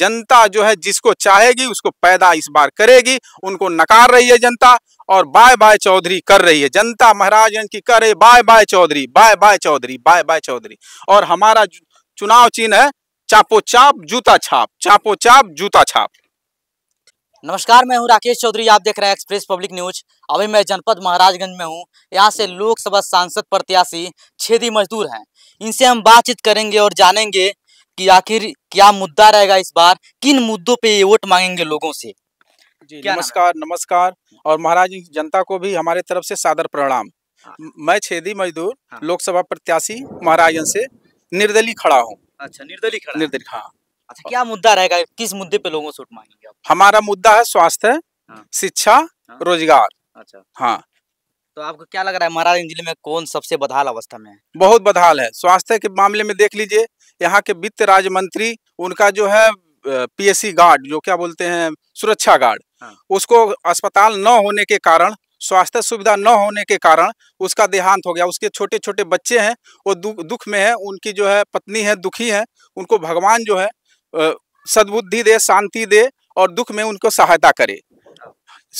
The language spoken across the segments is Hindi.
जनता जो है जिसको चाहेगी उसको पैदा इस बार करेगी उनको नकार रही है जनता और बाय बाय चौधरी कर रही है जनता महाराज की कर रही bye bye Chaudhary bye bye Chaudhary bye bye Chaudhary और हमारा चुनाव चिन्ह है चापो चाप जूता छाप चापो चाप जूता छाप नमस्कार मैं हूं राकेश चौधरी आप देख रहे हैं एक्सप्रेस पब्लिक न्यूज अभी मैं जनपद महाराजगंज में हूं यहां से लोकसभा सांसद प्रत्याशी छेदी मजदूर हैं इनसे हम बातचीत करेंगे और जानेंगे कि आखिर क्या मुद्दा रहेगा इस बार किन मुद्दों पे ये वोट मांगेंगे लोगों से जी नमस्कार नमस्कार और महाराज जनता को भी हमारे तरफ से सादर प्रणाम हाँ। मैं छेदी मजदूर हाँ। लोकसभा प्रत्याशी महाराजन से निर्दलीय खड़ा हूँ अच्छा निर्दलीय खड़ा निर्दलीय हाँ अच्छा क्या मुद्दा रहेगा किस मुद्दे पे लोगों से वोट मांगेंगे आप हमारा मुद्दा है स्वास्थ्य हाँ। शिक्षा हाँ। रोजगार अच्छा हाँ तो आपको क्या लग रहा है महाराजगंज जिले में कौन सबसे बदहाल अवस्था में है बहुत बदहाल है स्वास्थ्य के मामले में देख लीजिए यहाँ के वित्त राज्य मंत्री उनका जो है पीएससी गार्ड जो क्या बोलते हैं सुरक्षा गार्ड हाँ। उसको अस्पताल न होने के कारण स्वास्थ्य सुविधा न होने के कारण उसका देहांत हो गया उसके छोटे छोटे बच्चे हैं वो दु, दुख में है उनकी जो है पत्नी है दुखी है उनको भगवान जो है सद्बुद्धि दे शांति दे और दुख में उनको सहायता करे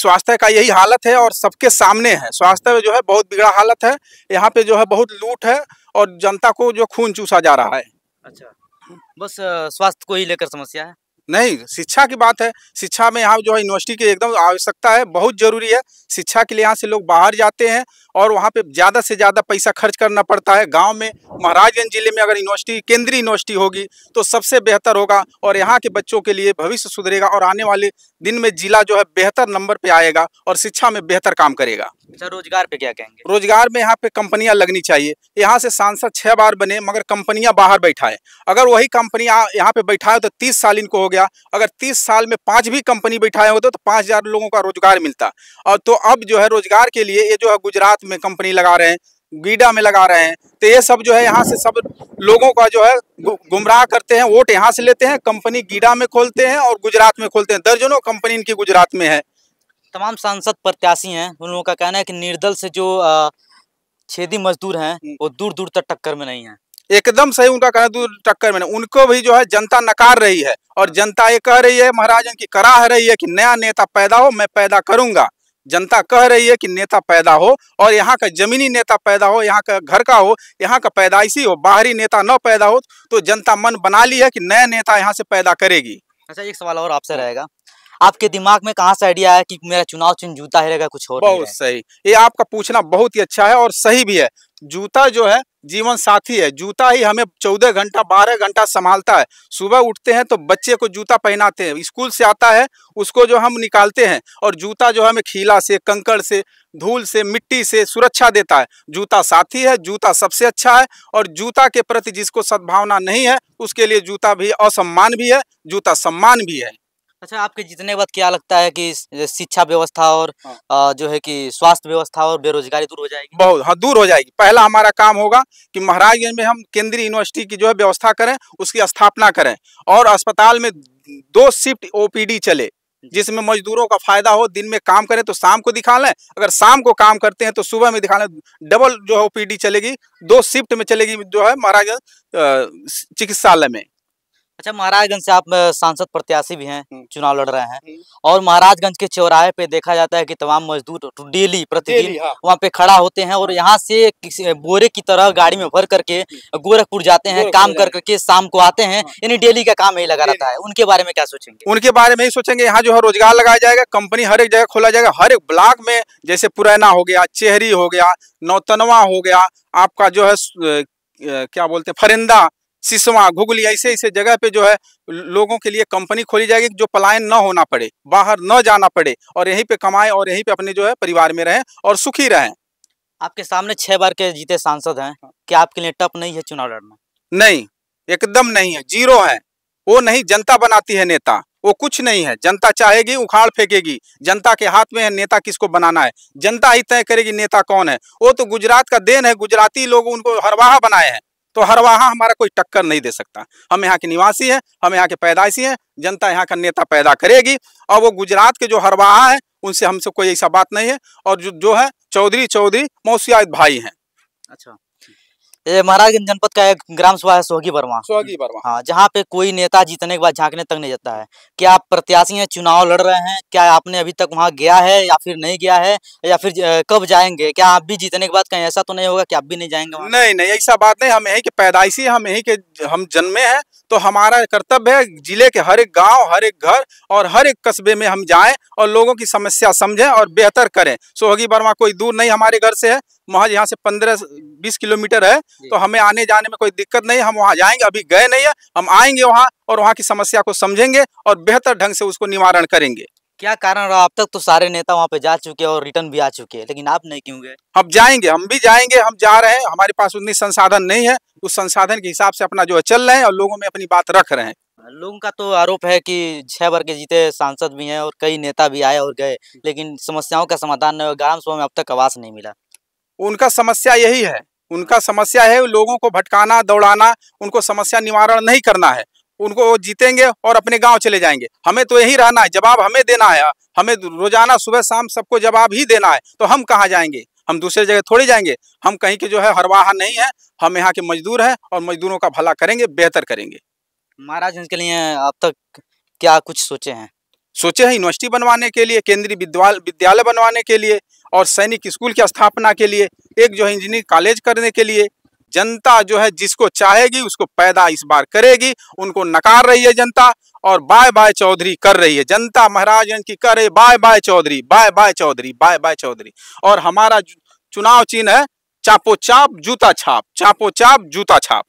स्वास्थ्य का यही हालत है और सबके सामने है स्वास्थ्य में जो है बहुत बिगड़ा हालत है यहाँ पे जो है बहुत लूट है और जनता को जो खून चूसा जा रहा है अच्छा बस स्वास्थ्य को ही लेकर समस्या है नहीं शिक्षा की बात है शिक्षा में यहाँ जो है यूनिवर्सिटी की एकदम आवश्यकता है बहुत जरूरी है शिक्षा के लिए यहाँ से लोग बाहर जाते हैं और वहाँ पे ज़्यादा से ज़्यादा पैसा खर्च करना पड़ता है गांव में महाराजगंज जिले में अगर यूनिवर्सिटी केंद्रीय यूनिवर्सिटी होगी तो सबसे बेहतर होगा और यहाँ के बच्चों के लिए भविष्य सुधरेगा और आने वाले दिन में जिला जो है बेहतर नंबर पर आएगा और शिक्षा में बेहतर काम करेगा अच्छा रोजगार पे क्या कहेंगे रोजगार में यहाँ पे कंपनियां लगनी चाहिए यहाँ से सांसद छह बार बने मगर कंपनियां बाहर बैठाए अगर वही कंपनी यहाँ पे बैठाए तो तीस साल इनको हो गया अगर तीस साल में पांच भी कंपनी बैठाए होते तो पाँच हजार लोगों का रोजगार मिलता और तो अब जो है रोजगार के लिए ये जो है गुजरात में कंपनी लगा रहे हैं गीडा में लगा रहे हैं तो ये सब जो है यहाँ से सब लोगों का जो है गुमराह करते हैं वोट यहाँ से लेते हैं कंपनी गीडा में खोलते हैं और गुजरात में खोलते हैं दर्जनों कंपनी इनकी गुजरात में है तमाम सांसद प्रत्याशी हैं उन लोगों का कहना है कि निर्दल से जो छेदी मजदूर हैं हम्म। वो दूर दूर तक टक्कर में नहीं है एकदम सही उनका कहना दूर टक्कर में नहीं उनको भी जो है जनता नकार रही है और हाँ। जनता ये कह रही है महाराजन की कराह रही है कि नया नेता पैदा हो मैं पैदा करूंगा जनता कह रही है कि नेता पैदा हो और यहाँ का जमीनी नेता पैदा हो यहाँ का घर का हो यहाँ का पैदाइशी हो बाहरी नेता न पैदा हो तो जनता मन बना ली है कि नया नेता यहाँ से पैदा करेगी अच्छा एक सवाल और आपसे हाँ। रहेगा आपके दिमाग में कहाँ से आइडिया है कि मेरा चुनाव चिन्ह जूता ही रहेगा कुछ और बहुत सही ये आपका पूछना बहुत ही अच्छा है और सही भी है जूता जो है जीवन साथी है जूता ही हमें चौदह घंटा बारह घंटा संभालता है सुबह उठते हैं तो बच्चे को जूता पहनाते हैं स्कूल से आता है उसको जो हम निकालते हैं और जूता जो हमें खीला से कंकड़ से धूल से मिट्टी से सुरक्षा देता है जूता साथी है जूता सबसे अच्छा है और जूता के प्रति जिसको सद्भावना नहीं है उसके लिए जूता भी असम्मान भी है जूता सम्मान भी है अच्छा आपके जितने बात क्या लगता है कि शिक्षा व्यवस्था और हाँ। जो है कि स्वास्थ्य व्यवस्था और बेरोजगारी दूर हो जाएगी बहुत हाँ दूर हो जाएगी पहला हमारा काम होगा कि महाराजगंज में हम केंद्रीय यूनिवर्सिटी की जो है व्यवस्था करें उसकी स्थापना करें और अस्पताल में दो शिफ्ट ओपीडी चले जिसमें मजदूरों का फायदा हो दिन में काम करें तो शाम को दिखा लें अगर शाम को काम करते हैं तो सुबह में दिखा लें डबल जो है ओपीडी चलेगी दो शिफ्ट में चलेगी जो है महाराजगंज चिकित्सालय में अच्छा महाराजगंज से आप सांसद प्रत्याशी भी हैं हम्म। चुनाव लड़ रहे हैं हम्म। और महाराजगंज के चौराहे पे देखा जाता है कि तमाम मजदूर डेली प्रतिदिन हाँ। वहाँ पे खड़ा होते हैं और हाँ। यहाँ से बोरे की तरह गाड़ी में भर करके हम्म। गोरखपुर जाते हैं काम कर करके शाम को आते हैं हाँ। यानी डेली का काम यही लगा रहता है उनके बारे में क्या सोचेंगे उनके बारे में ही सोचेंगे यहाँ जो है रोजगार लगाया जाएगा कंपनी हर एक जगह खोला जाएगा हर एक ब्लॉक में जैसे पुरैना हो गया चेहरी हो गया नौतनवा हो गया आपका जो है क्या बोलते हैं फरिंदा सिसवा घुगली ऐसे ऐसे जगह पे जो है लोगों के लिए कंपनी खोली जाएगी जो पलायन न होना पड़े बाहर न जाना पड़े और यहीं पे कमाएं और यहीं पे अपने जो है परिवार में रहें और सुखी रहें आपके सामने छह बार के जीते सांसद हैं हाँ। क्या आपके लिए टप नहीं है चुनाव लड़ना नहीं एकदम नहीं है जीरो है वो नहीं जनता बनाती है नेता वो कुछ नहीं है जनता चाहेगी उखाड़ फेंकेगी जनता के हाथ में है नेता किसको बनाना है जनता ही तय करेगी नेता कौन है वो तो गुजरात का देन है गुजराती लोग उनको हरवाहा बनाए हैं तो हरवाहा हमारा कोई टक्कर नहीं दे सकता हम यहाँ के निवासी हैं हम यहाँ के पैदाइशी हैं जनता यहाँ का नेता पैदा करेगी और वो गुजरात के जो हरवाहा है उनसे हमसे कोई ऐसा बात नहीं है और जो जो है चौधरी चौधरी मौसियात भाई हैं अच्छा महाराजगंज जनपद का एक ग्राम सभा है सोहगी वर्मा सोहगी वर्मा हाँ जहाँ पे कोई नेता जीतने के बाद झांकने तक नहीं जाता है क्या आप प्रत्याशी हैं चुनाव लड़ रहे हैं क्या आपने अभी तक वहाँ गया है या फिर नहीं गया है या फिर कब जाएंगे क्या आप भी जीतने के बाद कहीं ऐसा तो नहीं होगा कि आप भी नहीं जाएंगे नहीं नहीं ऐसा बात नहीं हम यही के पैदाइशी हम यही के हम जन्मे हैं तो हमारा कर्तव्य है जिले के हर एक गाँव हर एक घर और हर एक कस्बे में हम जाए और लोगों की समस्या समझें और बेहतर करें सोहगी वर्मा कोई दूर नहीं हमारे घर से है महज यहाँ से पंद्रह बीस किलोमीटर है तो हमें आने जाने में कोई दिक्कत नहीं हम वहाँ जाएंगे अभी गए नहीं है हम आएंगे वहाँ और वहाँ की समस्या को समझेंगे और बेहतर ढंग से उसको निवारण करेंगे क्या कारण रहा अब तक तो सारे नेता वहाँ पे जा चुके हैं और रिटर्न भी आ चुके हैं लेकिन आप नहीं क्यों गए हम जाएंगे हम भी जाएंगे हम जा रहे हैं हमारे पास उतनी संसाधन नहीं है उस संसाधन के हिसाब से अपना जो है चल रहे हैं और लोगों में अपनी बात रख रहे हैं लोगों का तो आरोप है कि छह बार के जीते सांसद भी हैं और कई नेता भी आए और गए लेकिन समस्याओं का समाधान ग्राम सभा में अब तक आवास नहीं मिला उनका समस्या यही है उनका समस्या है लोगों को भटकाना दौड़ाना उनको समस्या निवारण नहीं करना है उनको वो जीतेंगे और अपने गांव चले जाएंगे हमें तो यही रहना है जवाब हमें देना है हमें रोजाना सुबह शाम सबको जवाब ही देना है तो हम कहाँ जाएंगे हम दूसरे जगह थोड़े जाएंगे हम कहीं के जो है हरवाहा नहीं है हम यहाँ के मजदूर हैं और मजदूरों का भला करेंगे बेहतर करेंगे महाराज उनके लिए अब तक क्या कुछ सोचे हैं सोचे हैं यूनिवर्सिटी बनवाने के लिए केंद्रीय विद्यालय बनवाने के लिए और सैनिक स्कूल की स्थापना के लिए एक जो है इंजीनियरिंग कॉलेज करने के लिए जनता जो है जिसको चाहेगी उसको पैदा इस बार करेगी उनको नकार रही है जनता और बाय बाय चौधरी कर रही है जनता महाराज की कर रही bye bye Chaudhary bye bye Chaudhary bye bye Chaudhary और हमारा चुनाव चिन्ह है चापो चाप जूता छाप चापो चाप जूता छाप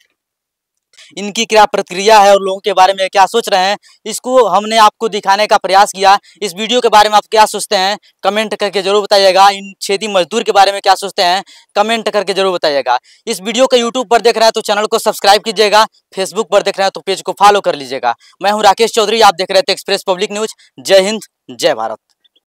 इनकी क्या प्रतिक्रिया है और लोगों के बारे में क्या सोच रहे हैं इसको हमने आपको दिखाने का प्रयास किया इस वीडियो के बारे में आप क्या सोचते हैं कमेंट करके जरूर बताइएगा इन छेदी मजदूर के बारे में क्या सोचते हैं कमेंट करके जरूर बताइएगा इस वीडियो को यूट्यूब पर देख रहे हैं तो चैनल को सब्सक्राइब कीजिएगा फेसबुक पर देख रहे हैं तो पेज को फॉलो कर लीजिएगा मैं हूँ राकेश चौधरी आप देख रहे थे एक्सप्रेस पब्लिक न्यूज जय हिंद जय भारत